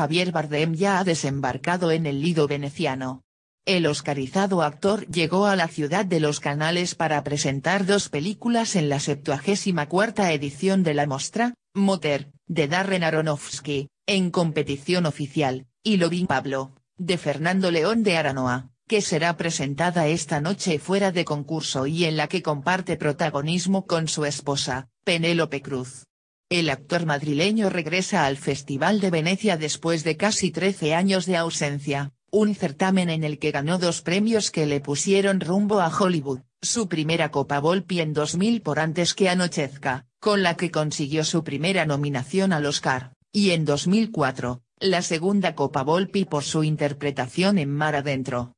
Javier Bardem ya ha desembarcado en el Lido veneciano. El oscarizado actor llegó a la ciudad de los canales para presentar dos películas en la 74 edición de la mostra, Motor, de Darren Aronofsky, en competición oficial, y Lovin Pablo, de Fernando León de Aranoa, que será presentada esta noche fuera de concurso y en la que comparte protagonismo con su esposa, Penélope Cruz. El actor madrileño regresa al Festival de Venecia después de casi 13 años de ausencia, un certamen en el que ganó dos premios que le pusieron rumbo a Hollywood, su primera Copa Volpi en 2000 por Antes que anochezca, con la que consiguió su primera nominación al Oscar, y en 2004, la segunda Copa Volpi por su interpretación en Mar Adentro.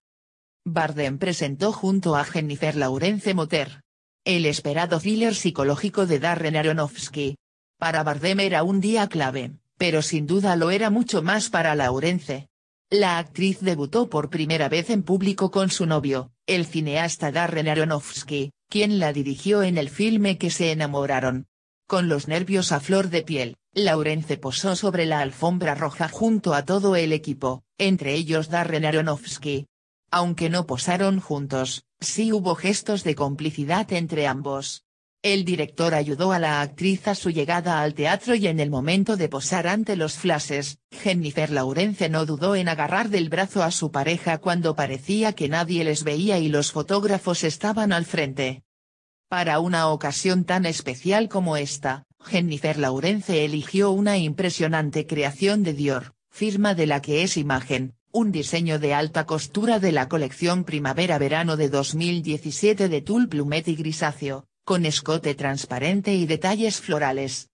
Bardem presentó junto a Jennifer Laurence Moter, El esperado thriller psicológico de Darren Aronofsky, para Bardem era un día clave, pero sin duda lo era mucho más para Laurence. La actriz debutó por primera vez en público con su novio, el cineasta Darren Aronofsky, quien la dirigió en el filme que se enamoraron. Con los nervios a flor de piel, Laurence posó sobre la alfombra roja junto a todo el equipo, entre ellos Darren Aronofsky. Aunque no posaron juntos, sí hubo gestos de complicidad entre ambos. El director ayudó a la actriz a su llegada al teatro y en el momento de posar ante los flashes, Jennifer Laurence no dudó en agarrar del brazo a su pareja cuando parecía que nadie les veía y los fotógrafos estaban al frente. Para una ocasión tan especial como esta, Jennifer Laurence eligió una impresionante creación de Dior, firma de la que es imagen, un diseño de alta costura de la colección primavera-verano de 2017 de tul plumet y grisáceo, con escote transparente y detalles florales.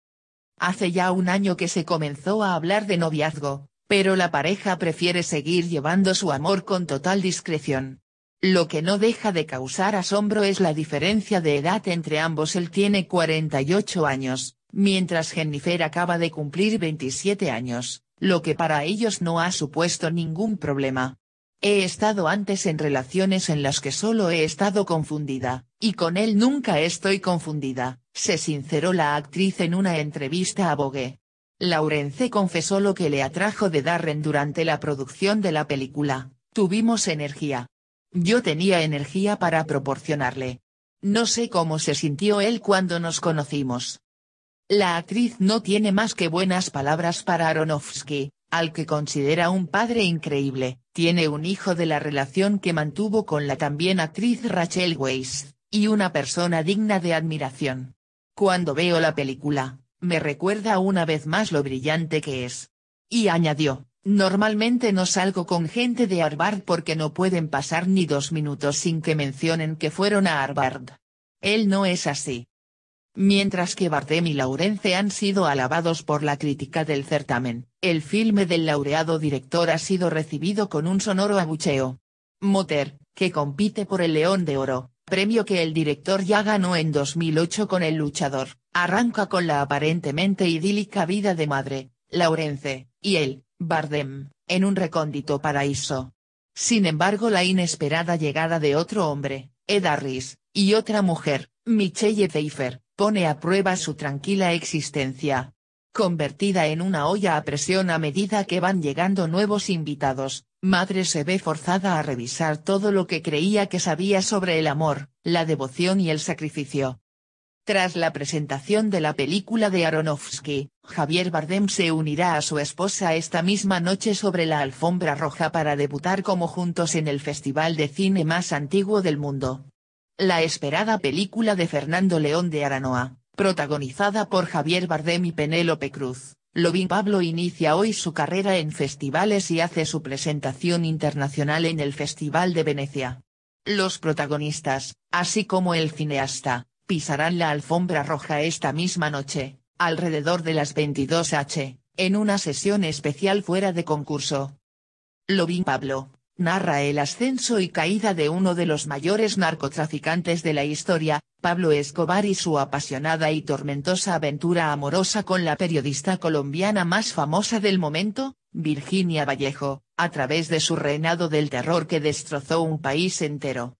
Hace ya un año que se comenzó a hablar de noviazgo, pero la pareja prefiere seguir llevando su amor con total discreción. Lo que no deja de causar asombro es la diferencia de edad entre ambos. Él tiene 48 años, mientras Jennifer acaba de cumplir 27 años, lo que para ellos no ha supuesto ningún problema. He estado antes en relaciones en las que solo he estado confundida, y con él nunca estoy confundida, se sinceró la actriz en una entrevista a Vogue. Laurence confesó lo que le atrajo de Darren durante la producción de la película, tuvimos energía. Yo tenía energía para proporcionarle. No sé cómo se sintió él cuando nos conocimos. La actriz no tiene más que buenas palabras para Aronofsky, al que considera un padre increíble, tiene un hijo de la relación que mantuvo con la también actriz Rachel Weisz, y una persona digna de admiración. Cuando veo la película, me recuerda una vez más lo brillante que es. Y añadió, Normalmente no salgo con gente de Harvard porque no pueden pasar ni dos minutos sin que mencionen que fueron a Harvard. Él no es así. Mientras que Bardem y Laurence han sido alabados por la crítica del certamen, el filme del laureado director ha sido recibido con un sonoro abucheo. Moter, que compite por el León de Oro, premio que el director ya ganó en 2008 con El luchador, arranca con la aparentemente idílica vida de madre, Laurence, y él, Bardem, en un recóndito paraíso. Sin embargo la inesperada llegada de otro hombre, Ed Harris, y otra mujer, Michelle Pfeiffer, pone a prueba su tranquila existencia. Convertida en una olla a presión a medida que van llegando nuevos invitados, Madre se ve forzada a revisar todo lo que creía que sabía sobre el amor, la devoción y el sacrificio. Tras la presentación de la película de Aronofsky, Javier Bardem se unirá a su esposa esta misma noche sobre la alfombra roja para debutar como juntos en el festival de cine más antiguo del mundo. La esperada película de Fernando León de Aranoa, protagonizada por Javier Bardem y Penélope Cruz, Lovin Pablo inicia hoy su carrera en festivales y hace su presentación internacional en el Festival de Venecia. Los protagonistas, así como el cineasta, pisarán la alfombra roja esta misma noche, alrededor de las 22 h, en una sesión especial fuera de concurso. Lovin Pablo, narra el ascenso y caída de uno de los mayores narcotraficantes de la historia, Pablo Escobar y su apasionada y tormentosa aventura amorosa con la periodista colombiana más famosa del momento, Virginia Vallejo, a través de su reinado del terror que destrozó un país entero.